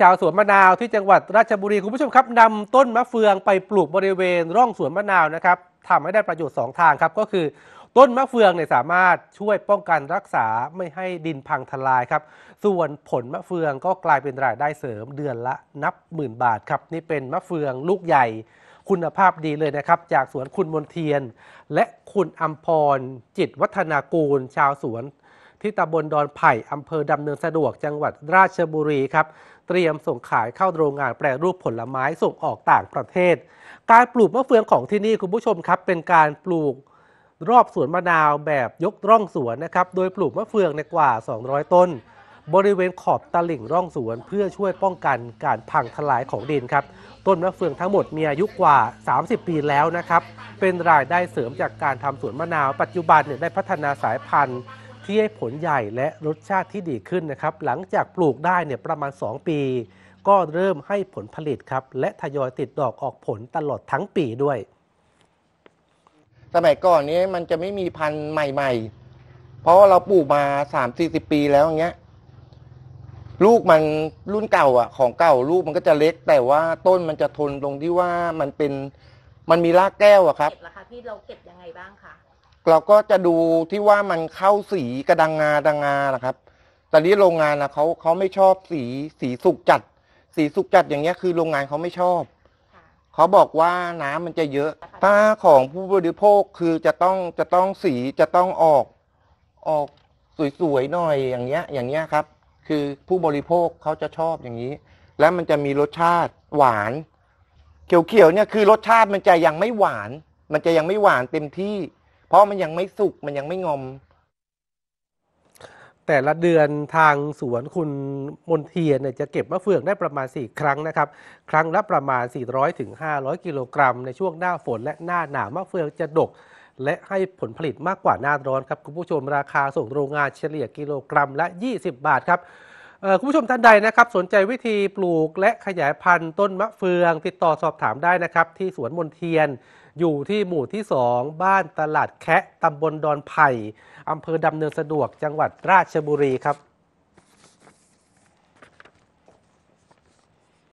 ชาวสวนมะนาวที่จังหวัดราชบุรีคุณผู้ชมครับนำต้นมะเฟืองไปปลูกบริเวณร่องสวนมะนาวนะครับทำให้ได้ประโยชน์2ทางครับ ก็คือต้นมะเฟืองเนี่ยสามารถช่วยป้องกันรักษาไม่ให้ดินพังทลายครับ ส่วนผลมะเฟืองก็กลายเป็นรายได้เสริมเดือนละนับหมื่นบาทครับนี่เป็นมะเฟืองลูกใหญ่คุณภาพดีเลยนะครับ จากสวนคุณมนเทียน และคุณอัมพรจิตวัฒนากูล ชาวสวนที่ตำบลดอนไผ่อำเภอดำเนินสะดวก จังหวัดราชบุรีครับ เตรียมส่งขายเข้าโรงงานแปรรูปผลไม้ส่งออกต่างประเทศ การปลูกมะเฟืองของที่นี่คุณผู้ชมครับ เป็นการปลูกรอบสวนมะนาวแบบยกร่องสวนนะครับ โดยปลูกมะเฟืองในกว่า 200 ต้น บริเวณขอบตลิ่งร่องสวนเพื่อช่วยป้องกันการพังทลายของดินครับต้นมะเฟืองทั้งหมดมีอายุกว่า 30 ปีแล้วนะครับเป็นรายได้เสริมจากการทำสวนมะนาวปัจจุบันเนี่ยได้พัฒนาสายพันธุ์ที่ให้ผลใหญ่และรสชาติที่ดีขึ้นนะครับ หลังจากปลูกได้เนี่ยประมาณ 2 ปี ก็เริ่มให้ผลผลิตครับ และทยอยติดดอกออกผล ตลอดทั้งปีด้วย สมัยก่อนนี้มันจะไม่มีพันธุ์ใหม่ๆ เพราะเราปลูกมาสามสี่สิบปีแล้วอย่างเงี้ยลูกมันรุ่นเก่าอ่ะของเก่าลูกมันก็จะเล็กแต่ว่าต้นมันจะทนตรงที่ว่ามันเป็นมันมีรากแก้วอะครับเก็บราคาพี่เราเก็บยังไงบ้างคะเราก็จะดูที่ว่ามันเข้าสีกระดังงาดังงานะครับ แต่นี้โรงงานนะเขาเขาไม่ชอบสีสีสุกจัด สีสุกจัดอย่างเงี้ยคือโรงงานเขาไม่ชอบ เขาบอกว่าน้ำมันจะเยอะตาของผู้บริโภคคือจะต้องจะต้องสีจะต้องออกออกสวยๆหน่อยอย่างเงี้ยอย่างเงี้ยครับ คือผู้บริโภคเขาจะชอบอย่างนี้ แล้วมันจะมีรสชาติหวาน เขียวๆเนี่ยคือรสชาติมันจะยังไม่หวาน มันจะยังไม่หวานเต็มที่เพราะมันยังไม่สุกมันยังไม่งอม แต่ละเดือนทางสวนคุณมนเทียนเนี่ยจะเก็บมะเฟืองได้ประมาณ 4 ครั้งนะครับ ครั้งละประมาณ 400-500ถึงกิโลกรัม ในช่วงหน้าฝน และหน้าหนาวมะเฟืองจะดก และให้ผลผลิตมากกว่าหน้าร้อนครับ คุณผู้ชมราคาส่งโรงงานเฉลี่ยกิโลกรัมละ 20 บาทครับคุณผู้ชมท่านใดนะครับสนใจวิธีปลูกและขยายพันธุ์ต้นมะเฟือง ติดต่อสอบถามได้นะครับ ที่สวนมนเทียน อยู่ที่หมู่ที่ 2 บ้านตลาดแคะตำบลดอนไผ่อำเภอดำเนินสะดวกจังหวัดราชบุรีครับ